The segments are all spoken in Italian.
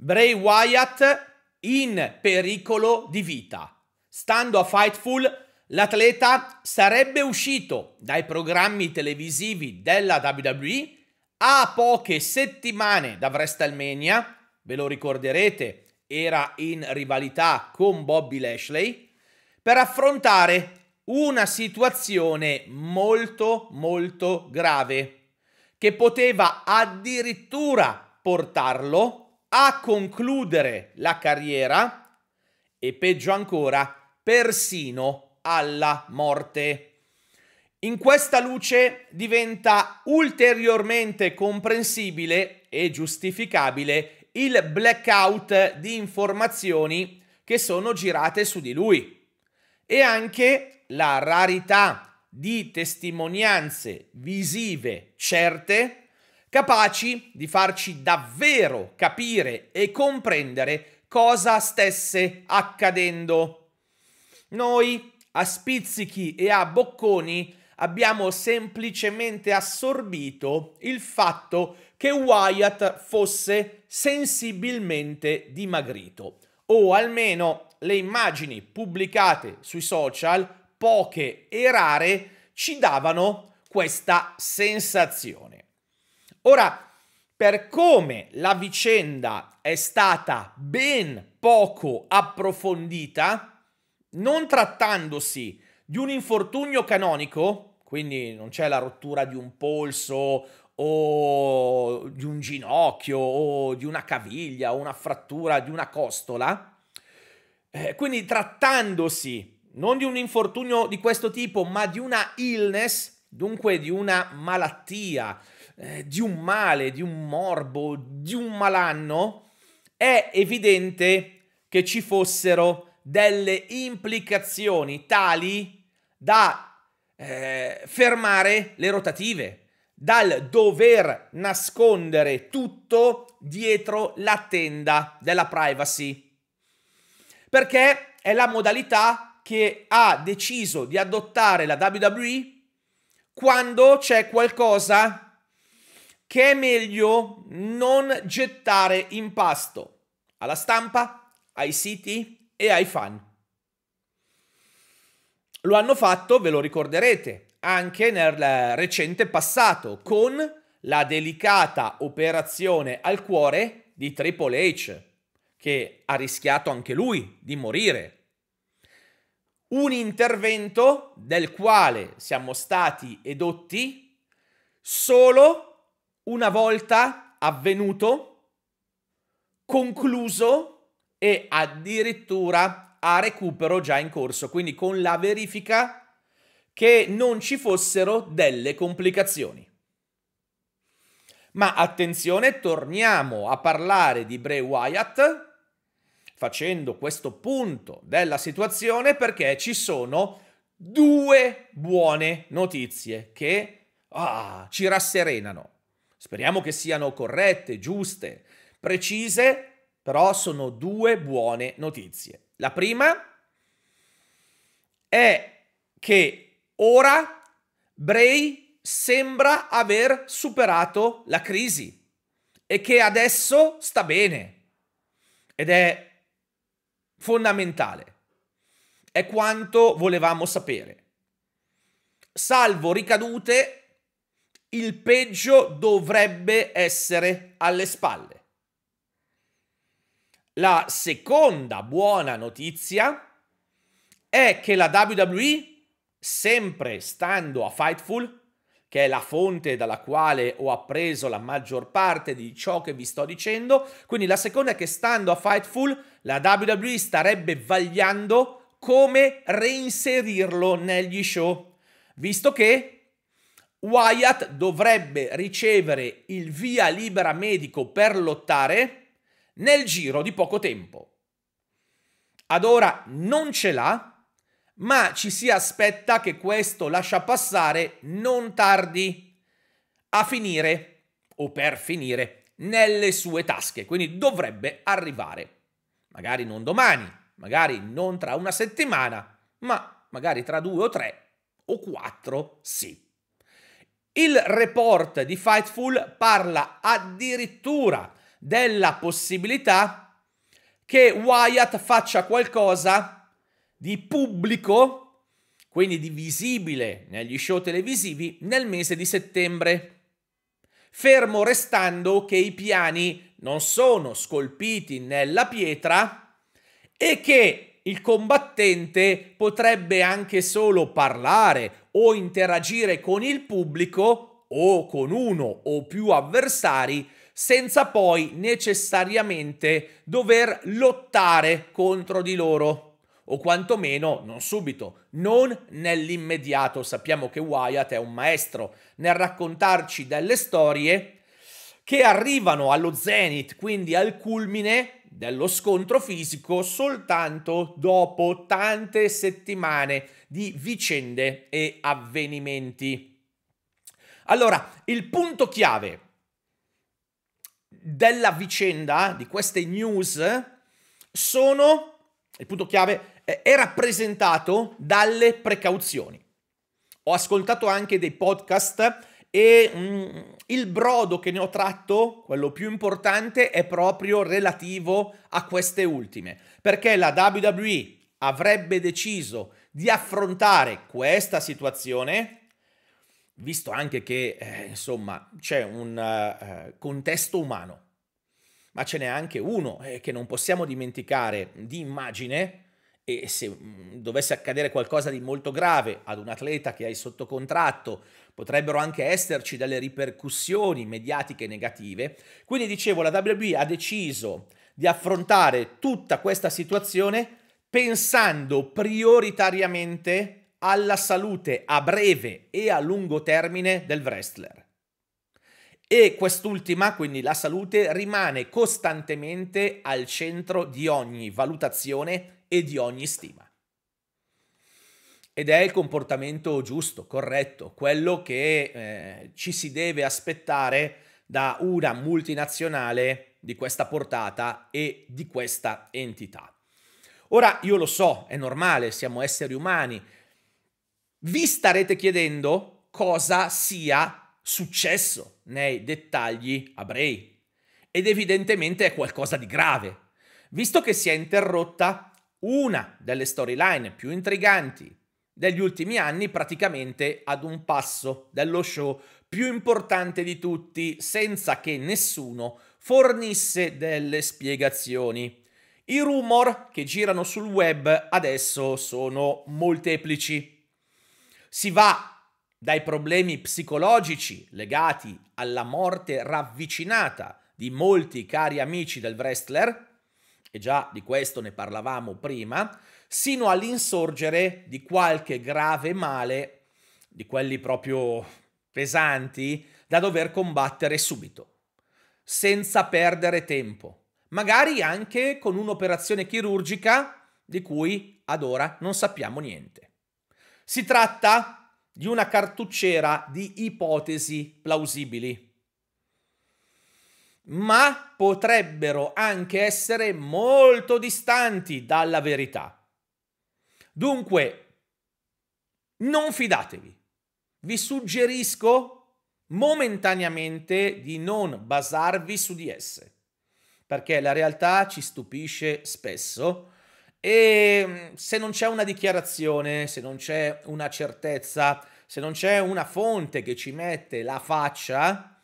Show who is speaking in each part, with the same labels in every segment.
Speaker 1: Bray Wyatt in pericolo di vita. Stando a Fightful, l'atleta sarebbe uscito dai programmi televisivi della WWE a poche settimane da WrestleMania, ve lo ricorderete, era in rivalità con Bobby Lashley, per affrontare una situazione molto molto grave che poteva addirittura portarlo a concludere la carriera e peggio ancora persino alla morte. In questa luce diventa ulteriormente comprensibile e giustificabile il blackout di informazioni che sono girate su di lui e anche la rarità di testimonianze visive certe capaci di farci davvero capire e comprendere cosa stesse accadendo. Noi, a spizzichi e a bocconi, abbiamo semplicemente assorbito il fatto che Wyatt fosse sensibilmente dimagrito, o almeno le immagini pubblicate sui social, poche e rare, ci davano questa sensazione. Ora, per come la vicenda è stata ben poco approfondita, non trattandosi di un infortunio canonico, quindi non c'è la rottura di un polso o di un ginocchio o di una caviglia o una frattura di una costola, eh, quindi trattandosi non di un infortunio di questo tipo, ma di una illness, dunque di una malattia, eh, di un male, di un morbo, di un malanno, è evidente che ci fossero delle implicazioni tali da eh, fermare le rotative, dal dover nascondere tutto dietro la tenda della privacy. Perché è la modalità che ha deciso di adottare la WWE quando c'è qualcosa che è meglio non gettare impasto alla stampa, ai siti e ai fan. Lo hanno fatto, ve lo ricorderete, anche nel recente passato con la delicata operazione al cuore di Triple H, che ha rischiato anche lui di morire. Un intervento del quale siamo stati edotti solo una volta avvenuto, concluso e addirittura a recupero già in corso, quindi con la verifica che non ci fossero delle complicazioni. Ma attenzione, torniamo a parlare di Bray Wyatt facendo questo punto della situazione perché ci sono due buone notizie che ah, ci rasserenano. Speriamo che siano corrette, giuste, precise, però sono due buone notizie. La prima è che ora Bray sembra aver superato la crisi e che adesso sta bene ed è fondamentale. È quanto volevamo sapere. Salvo ricadute il peggio dovrebbe essere alle spalle. La seconda buona notizia è che la WWE, sempre stando a Fightful, che è la fonte dalla quale ho appreso la maggior parte di ciò che vi sto dicendo, quindi la seconda è che stando a Fightful la WWE starebbe vagliando come reinserirlo negli show, visto che Wyatt dovrebbe ricevere il via libera medico per lottare nel giro di poco tempo. Ad ora non ce l'ha, ma ci si aspetta che questo lascia passare non tardi a finire o per finire nelle sue tasche, quindi dovrebbe arrivare. Magari non domani, magari non tra una settimana, ma magari tra due o tre o quattro sì. Il report di Fightful parla addirittura della possibilità che Wyatt faccia qualcosa di pubblico, quindi di visibile negli show televisivi, nel mese di settembre. Fermo restando che i piani non sono scolpiti nella pietra e che il combattente potrebbe anche solo parlare o interagire con il pubblico o con uno o più avversari senza poi necessariamente dover lottare contro di loro o quantomeno non subito, non nell'immediato. Sappiamo che Wyatt è un maestro nel raccontarci delle storie che arrivano allo zenith, quindi al culmine dello scontro fisico, soltanto dopo tante settimane di vicende e avvenimenti. Allora, il punto chiave della vicenda, di queste news, sono, il punto chiave eh, è rappresentato dalle precauzioni. Ho ascoltato anche dei podcast e mh, mm, il brodo che ne ho tratto, quello più importante, è proprio relativo a queste ultime, perché la WWE avrebbe deciso di affrontare questa situazione, visto anche che, eh, insomma, c'è un eh, contesto umano, ma ce n'è anche uno eh, che non possiamo dimenticare di immagine, e se mm, dovesse accadere qualcosa di molto grave ad un atleta che hai sotto contratto, potrebbero anche esserci delle ripercussioni mediatiche negative. Quindi dicevo, la WWE ha deciso di affrontare tutta questa situazione pensando prioritariamente alla salute a breve e a lungo termine del wrestler. E quest'ultima, quindi la salute, rimane costantemente al centro di ogni valutazione e di ogni stima. Ed è il comportamento giusto, corretto, quello che eh, ci si deve aspettare da una multinazionale di questa portata e di questa entità. Ora io lo so, è normale, siamo esseri umani. Vi starete chiedendo cosa sia successo nei dettagli a Bray. Ed evidentemente è qualcosa di grave, visto che si è interrotta una delle storyline più intriganti degli ultimi anni, praticamente ad un passo dello show più importante di tutti, senza che nessuno fornisse delle spiegazioni. I rumor che girano sul web adesso sono molteplici. Si va dai problemi psicologici legati alla morte ravvicinata di molti cari amici del wrestler, e già di questo ne parlavamo prima, sino all'insorgere di qualche grave male, di quelli proprio pesanti, da dover combattere subito, senza perdere tempo, magari anche con un'operazione chirurgica di cui ad ora non sappiamo niente. Si tratta di una cartucciera di ipotesi plausibili ma potrebbero anche essere molto distanti dalla verità. Dunque, non fidatevi. Vi suggerisco momentaneamente di non basarvi su di esse, perché la realtà ci stupisce spesso e mm, se non c'è una dichiarazione, se non c'è una certezza, se non c'è una fonte che ci mette la faccia,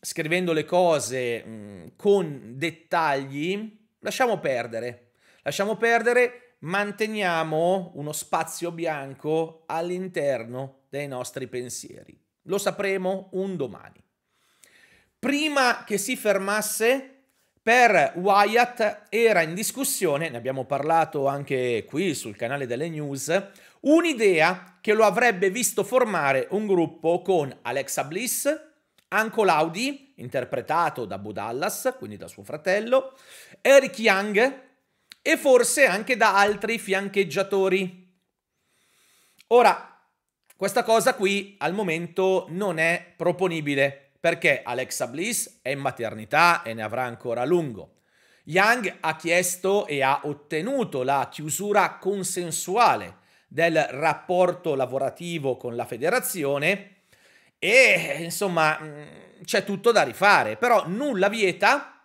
Speaker 1: scrivendo le cose mh, mm, con dettagli, lasciamo perdere, lasciamo perdere, manteniamo uno spazio bianco all'interno dei nostri pensieri. Lo sapremo un domani. Prima che si fermasse, per Wyatt era in discussione, ne abbiamo parlato anche qui sul canale delle news, un'idea che lo avrebbe visto formare un gruppo con Alexa Bliss, Anco Laudi, interpretato da Bo Dallas, quindi da suo fratello, Eric Young e forse anche da altri fiancheggiatori. Ora, questa cosa qui al momento non è proponibile perché Alexa Bliss è in maternità e ne avrà ancora a lungo. Young ha chiesto e ha ottenuto la chiusura consensuale del rapporto lavorativo con la federazione e insomma mm, c'è tutto da rifare, però nulla vieta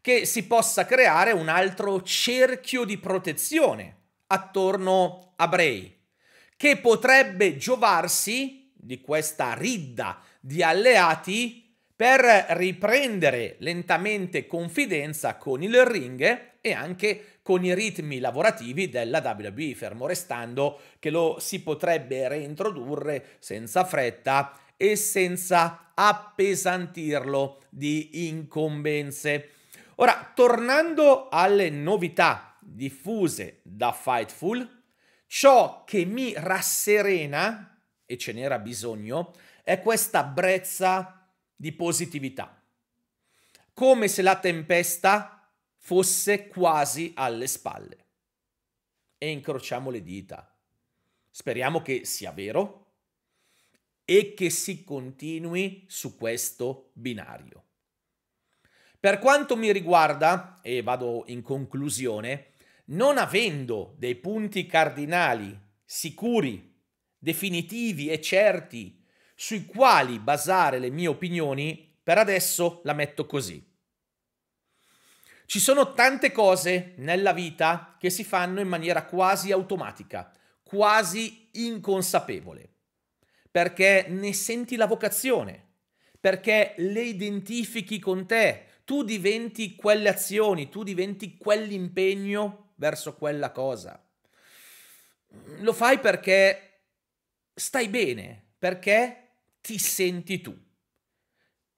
Speaker 1: che si possa creare un altro cerchio di protezione attorno a Bray, che potrebbe giovarsi di questa ridda di alleati per riprendere lentamente confidenza con il ring e anche con i ritmi lavorativi della WWE, fermo restando che lo si potrebbe reintrodurre senza fretta e senza appesantirlo di incombenze. Ora, tornando alle novità diffuse da Fightful, ciò che mi rasserena, e ce n'era bisogno, è questa brezza di positività. Come se la tempesta fosse quasi alle spalle. E incrociamo le dita. Speriamo che sia vero, e che si continui su questo binario. Per quanto mi riguarda, e vado in conclusione, non avendo dei punti cardinali sicuri, definitivi e certi sui quali basare le mie opinioni, per adesso la metto così. Ci sono tante cose nella vita che si fanno in maniera quasi automatica, quasi inconsapevole perché ne senti la vocazione, perché le identifichi con te, tu diventi quelle azioni, tu diventi quell'impegno verso quella cosa. Lo fai perché stai bene, perché ti senti tu.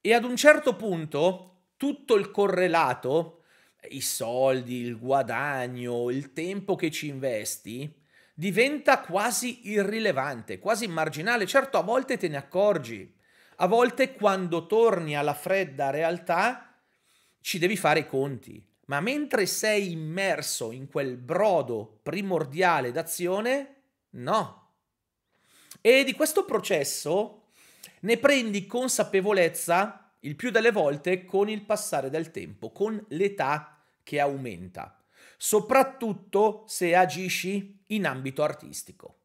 Speaker 1: E ad un certo punto tutto il correlato, i soldi, il guadagno, il tempo che ci investi, diventa quasi irrilevante, quasi marginale. Certo, a volte te ne accorgi, a volte quando torni alla fredda realtà ci devi fare i conti, ma mentre sei immerso in quel brodo primordiale d'azione, no. E di questo processo ne prendi consapevolezza il più delle volte con il passare del tempo, con l'età che aumenta soprattutto se agisci in ambito artistico.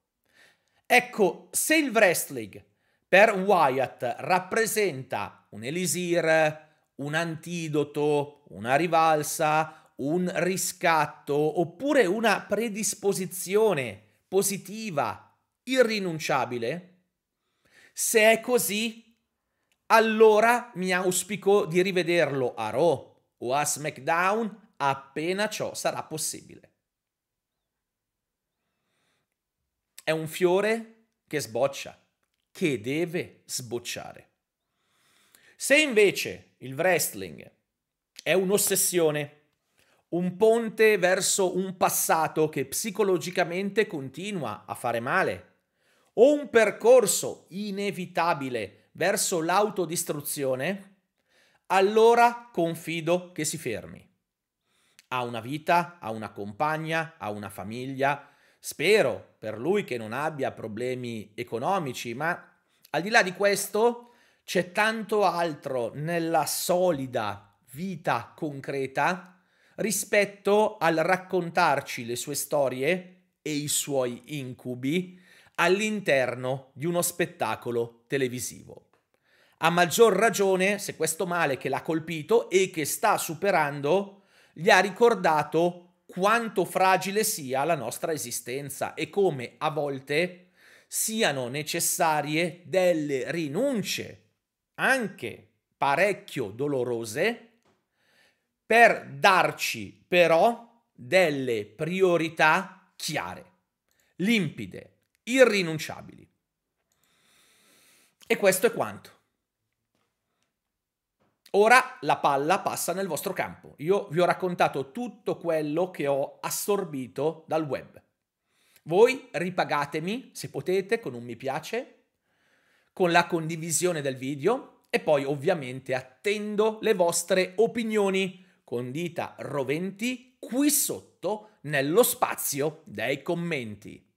Speaker 1: Ecco, se il wrestling per Wyatt rappresenta un elisir, un antidoto, una rivalsa, un riscatto oppure una predisposizione positiva, irrinunciabile? Se è così, allora mi auspico di rivederlo a Raw o a SmackDown appena ciò sarà possibile. È un fiore che sboccia, che deve sbocciare. Se invece il wrestling è un'ossessione, un ponte verso un passato che psicologicamente continua a fare male, o un percorso inevitabile verso l'autodistruzione, allora confido che si fermi ha una vita, ha una compagna, ha una famiglia. Spero per lui che non abbia problemi economici, ma al di là di questo c'è tanto altro nella solida vita concreta rispetto al raccontarci le sue storie e i suoi incubi all'interno di uno spettacolo televisivo. A maggior ragione se questo male che l'ha colpito e che sta superando gli ha ricordato quanto fragile sia la nostra esistenza e come a volte siano necessarie delle rinunce, anche parecchio dolorose, per darci però delle priorità chiare, limpide, irrinunciabili. E questo è quanto. Ora la palla passa nel vostro campo. Io vi ho raccontato tutto quello che ho assorbito dal web. Voi ripagatemi, se potete, con un mi piace, con la condivisione del video e poi ovviamente attendo le vostre opinioni con dita roventi qui sotto nello spazio dei commenti.